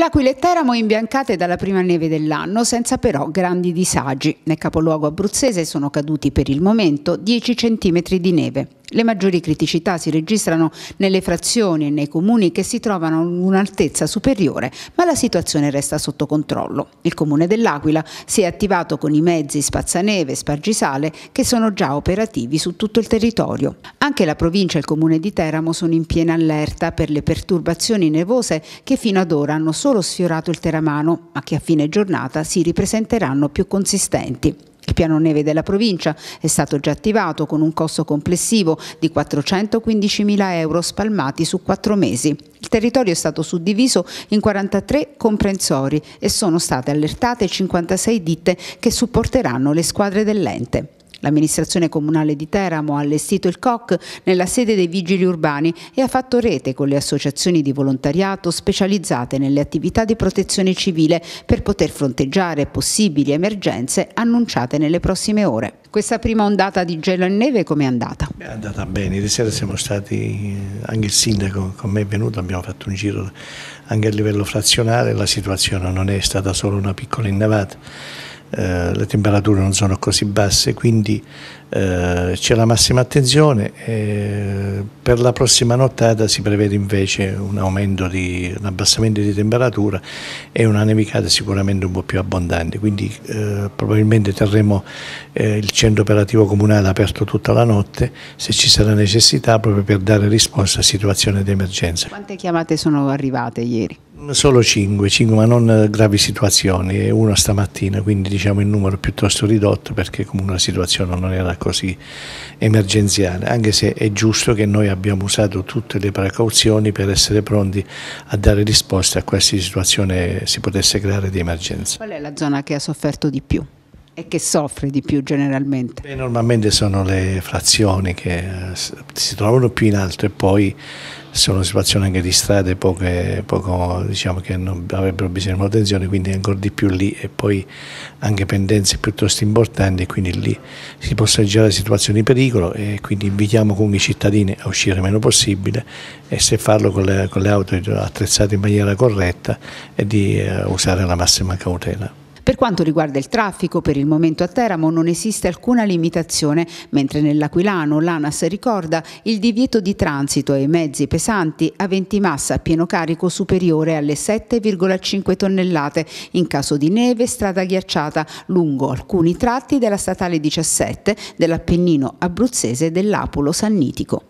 L'Aquila e Teramo imbiancate dalla prima neve dell'anno, senza però grandi disagi. Nel capoluogo abruzzese sono caduti per il momento 10 cm di neve. Le maggiori criticità si registrano nelle frazioni e nei comuni che si trovano ad un'altezza superiore, ma la situazione resta sotto controllo. Il comune dell'Aquila si è attivato con i mezzi spazzaneve e spargisale che sono già operativi su tutto il territorio. Anche la provincia e il comune di Teramo sono in piena allerta per le perturbazioni nevose che fino ad ora hanno solo sfiorato il teramano, ma che a fine giornata si ripresenteranno più consistenti. Il piano neve della provincia è stato già attivato con un costo complessivo di 415.000 euro spalmati su quattro mesi. Il territorio è stato suddiviso in 43 comprensori e sono state allertate 56 ditte che supporteranno le squadre dell'ente. L'amministrazione comunale di Teramo ha allestito il COC nella sede dei vigili urbani e ha fatto rete con le associazioni di volontariato specializzate nelle attività di protezione civile per poter fronteggiare possibili emergenze annunciate nelle prossime ore. Questa prima ondata di gelo e neve com'è andata? È andata bene, ieri sera siamo stati, anche il sindaco con me è venuto, abbiamo fatto un giro anche a livello frazionale, la situazione non è stata solo una piccola innevata eh, le temperature non sono così basse, quindi eh, c'è la massima attenzione. E eh, per la prossima nottata si prevede invece un aumento di un abbassamento di temperatura e una nevicata sicuramente un po' più abbondante. Quindi eh, probabilmente terremo eh, il centro operativo comunale aperto tutta la notte se ci sarà necessità proprio per dare risposta a situazioni di emergenza. Quante chiamate sono arrivate ieri? Solo 5, 5 ma non eh, gravi situazioni, una stamattina, quindi diciamo il numero piuttosto ridotto perché comunque la situazione non era così emergenziale, anche se è giusto che noi abbiamo usato tutte le precauzioni per essere pronti a dare risposte a qualsiasi situazione si potesse creare di emergenza. Qual è la zona che ha sofferto di più? e che soffre di più generalmente? Beh, normalmente sono le frazioni che eh, si trovano più in alto e poi sono situazioni anche di strade poche, poco, diciamo, che non avrebbero bisogno di manutenzione, quindi ancora di più lì e poi anche pendenze piuttosto importanti quindi lì si possono girare situazioni di pericolo e quindi invitiamo comunque i cittadini a uscire il meno possibile e se farlo con le, con le auto attrezzate in maniera corretta e di eh, usare la massima cautela. Per quanto riguarda il traffico, per il momento a Teramo non esiste alcuna limitazione, mentre nell'Aquilano l'ANAS ricorda il divieto di transito ai mezzi pesanti a aventi massa a pieno carico superiore alle 7,5 tonnellate in caso di neve e strada ghiacciata lungo alcuni tratti della statale 17 dell'Appennino abruzzese dell'Apulo Sannitico.